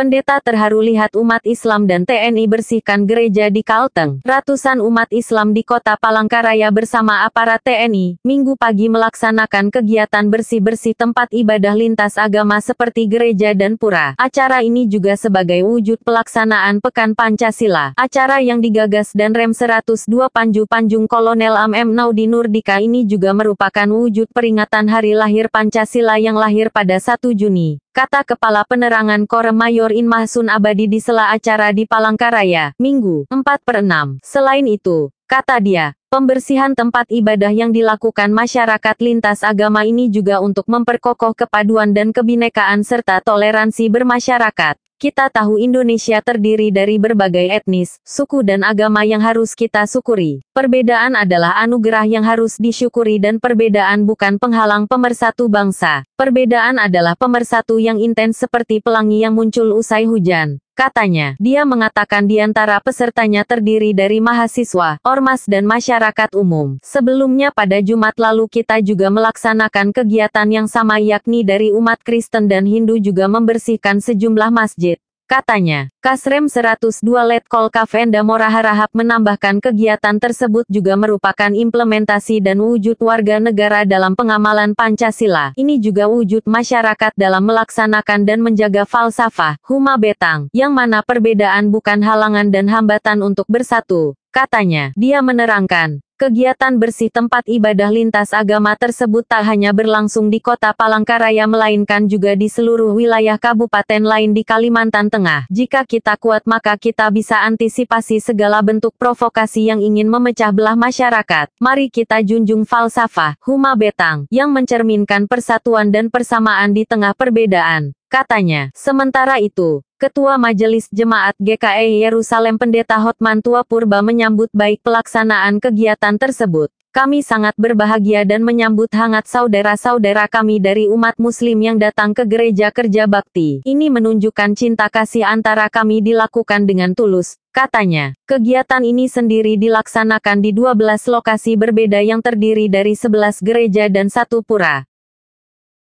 Pendeta terharu lihat umat Islam dan TNI bersihkan gereja di Kalteng. Ratusan umat Islam di kota Palangkaraya bersama aparat TNI, minggu pagi melaksanakan kegiatan bersih-bersih tempat ibadah lintas agama seperti gereja dan pura. Acara ini juga sebagai wujud pelaksanaan Pekan Pancasila. Acara yang digagas dan rem 102 Panju Panjung Kolonel AM Naudi Nurdika ini juga merupakan wujud peringatan hari lahir Pancasila yang lahir pada 1 Juni kata Kepala Penerangan Kore Mayor In Mahsun Abadi di sela acara di Palangkaraya, Minggu, 4 per 6. Selain itu, kata dia, Pembersihan tempat ibadah yang dilakukan masyarakat lintas agama ini juga untuk memperkokoh kepaduan dan kebinekaan serta toleransi bermasyarakat. Kita tahu Indonesia terdiri dari berbagai etnis, suku dan agama yang harus kita syukuri. Perbedaan adalah anugerah yang harus disyukuri dan perbedaan bukan penghalang pemersatu bangsa. Perbedaan adalah pemersatu yang intens seperti pelangi yang muncul usai hujan. Katanya, dia mengatakan di antara pesertanya terdiri dari mahasiswa, ormas dan masyarakat umum. Sebelumnya pada Jumat lalu kita juga melaksanakan kegiatan yang sama yakni dari umat Kristen dan Hindu juga membersihkan sejumlah masjid. Katanya, Kasrem 102 Letkol Kavenda Moraharahap menambahkan kegiatan tersebut juga merupakan implementasi dan wujud warga negara dalam pengamalan Pancasila. Ini juga wujud masyarakat dalam melaksanakan dan menjaga falsafah, Huma Betang, yang mana perbedaan bukan halangan dan hambatan untuk bersatu. Katanya, dia menerangkan, Kegiatan bersih tempat ibadah lintas agama tersebut tak hanya berlangsung di kota Palangkaraya melainkan juga di seluruh wilayah kabupaten lain di Kalimantan Tengah. Jika kita kuat maka kita bisa antisipasi segala bentuk provokasi yang ingin memecah belah masyarakat. Mari kita junjung falsafah, Huma Betang, yang mencerminkan persatuan dan persamaan di tengah perbedaan katanya. Sementara itu, Ketua Majelis Jemaat GKI e Yerusalem Pendeta Hotman Tua Purba menyambut baik pelaksanaan kegiatan tersebut. Kami sangat berbahagia dan menyambut hangat saudara-saudara kami dari umat muslim yang datang ke gereja kerja bakti. Ini menunjukkan cinta kasih antara kami dilakukan dengan tulus, katanya. Kegiatan ini sendiri dilaksanakan di 12 lokasi berbeda yang terdiri dari 11 gereja dan satu pura.